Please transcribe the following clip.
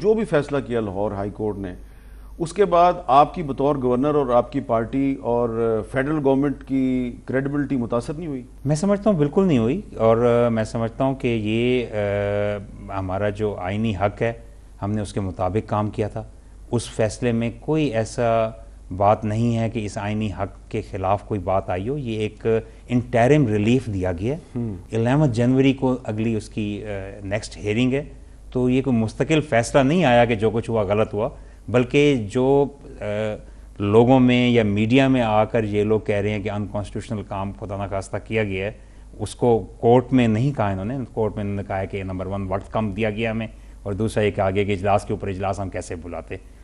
जो भी फैसला किया लाहौर हाई कोर्ट ने उसके बाद आपकी बतौर गवर्नर और आपकी पार्टी और फेडरल गवर्नमेंट की क्रेडिबिलिटी मुतासर नहीं हुई मैं समझता हूँ बिल्कुल नहीं हुई और मैं समझता हूँ कि ये आ, हमारा जो आइनी हक है हमने उसके मुताबिक काम किया था उस फैसले में कोई ऐसा बात नहीं है कि इस आइनी हक के ख़िलाफ़ कोई बात आई हो ये एक इंटरम रिलीफ दिया गया है 11 हम्म। जनवरी को अगली उसकी नेक्स्ट हेयरिंग है तो ये कोई मुस्तकिल फैसला नहीं आया कि जो कुछ हुआ गलत हुआ बल्कि जो आ, लोगों में या मीडिया में आकर ये लोग कह रहे हैं कि अनकॉन्स्टिट्यूशनल काम खुदा नखास्ता किया गया है उसको कोर्ट में नहीं कहा इन्होंने कोर्ट में इन्होंने कहा कि नंबर वन वक्त कम दिया गया हमें और दूसरा ये आगे के इजलास के ऊपर इजलास हम कैसे बुलाते